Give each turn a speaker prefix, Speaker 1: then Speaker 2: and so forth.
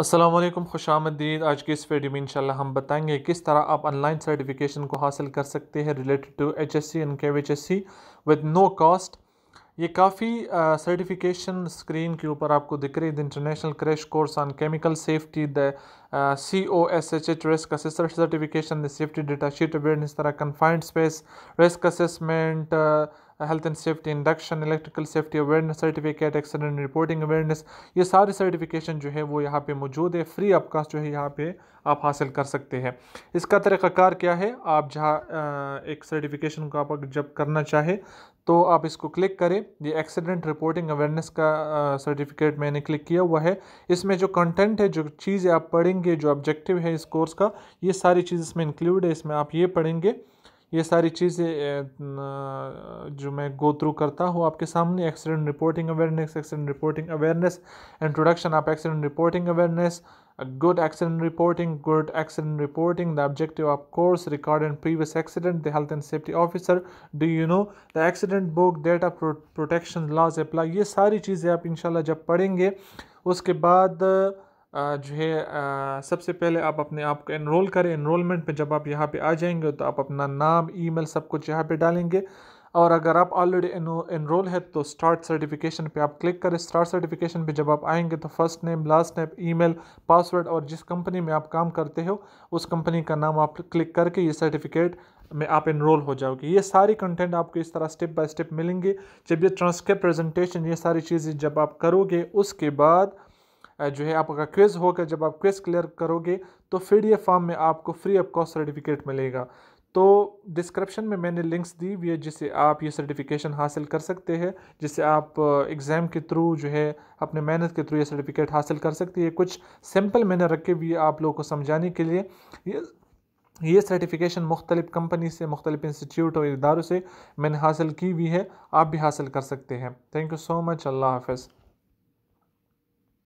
Speaker 1: असलम खुश आमदीद आज की इस वीडियो में इंशाल्लाह हम बताएंगे किस तरह आप ऑनलाइन सर्टिफिकेशन को हासिल कर सकते हैं related to H S C and K H S C with no cost ये काफ़ी सर्टिफिकेशन स्क्रीन के ऊपर आपको दिख रही है international crash course on chemical safety the S H H risk the certification safety data sheet there इस तरह confined space risk assessment health and safety induction electrical safety awareness certificate accident reporting awareness ये सारी certification जो है वो यहाँ पे मौजूद है फ्री आपका जो है यहाँ पे आप हासिल कर सकते हैं इसका तरीक़ाकार क्या है आप जहाँ uh, एक सर्टिफिकेशन को आप जब करना चाहे तो आप इसको क्लिक करें ये एक्सीडेंट रिपोर्टिंग अवेयरनेस का सर्टिफिकेट uh, मैंने क्लिक किया हुआ है इसमें जो कंटेंट है जो चीज़ें आप पढ़ेंगे पढ़ेंगे जो ऑब्जेक्टिव है इस कोर्स का ये सारी चीज़ इसमें इंक्लूड है इसमें आप ये पढ़ेंगे ये सारी चीज़ें जो मैं गो थ्रू करता हूँ आपके सामने accident reporting awareness accident reporting awareness introduction आप accident reporting awareness good accident reporting good accident reporting the objective of course record and previous accident the health and safety officer do you know the accident book data protection laws apply ये सारी चीज़ें आप इनशाला जब पढ़ेंगे उसके बाद जो है सबसे पहले आप अपने आप को इनरोल करें इनरोलमेंट पे जब आप यहाँ पे आ जाएंगे तो आप अपना नाम ईमेल सब कुछ यहाँ पे डालेंगे और अगर आप ऑलरेडी इनरोल है तो स्टार्ट सर्टिफिकेशन पे आप क्लिक करें स्टार्ट सर्टिफिकेशन पे जब आप आएंगे तो first name last name email password और जिस कंपनी में आप काम करते हो उस कंपनी का नाम आप क्लिक करके ये सर्टिफिकेट में आप इनरोल हो जाओगे ये सारी कंटेंट आपको इस तरह स्टेप बाय स्टेप मिलेंगे जब ये ट्रांसक्रिप्ट प्रेजेंटेशन ये सारी चीज़ें जब आप करोगे उसके बाद जो है आपका क्विज़ होगा जब आप क्विज़ क्लियर करोगे तो फिर ये फॉर्म में आपको फ्री ऑफ कॉस्ट सर्टिफिकेट मिलेगा तो डिस्क्रिप्शन में मैंने लिंक्स दी हुई है जिससे आप ये सर्टिफिकेशन हासिल कर सकते हैं जिससे आप एग्ज़ाम के थ्रू जो है अपने मेहनत के थ्रू ये सर्टिफिकेट हासिल कर सकते हैं कुछ सिंपल मैंने रखे हुए आप लोगों को समझाने के लिए ये ये सर्टिफिकेशन मुख्तलिफ़ कंपनी से मुख्तलिफ इंस्टीट्यूट और इदारों से मैंने हासिल की हुई है आप भी हासिल कर सकते हैं थैंक यू सो मच अल्लाह हाफ़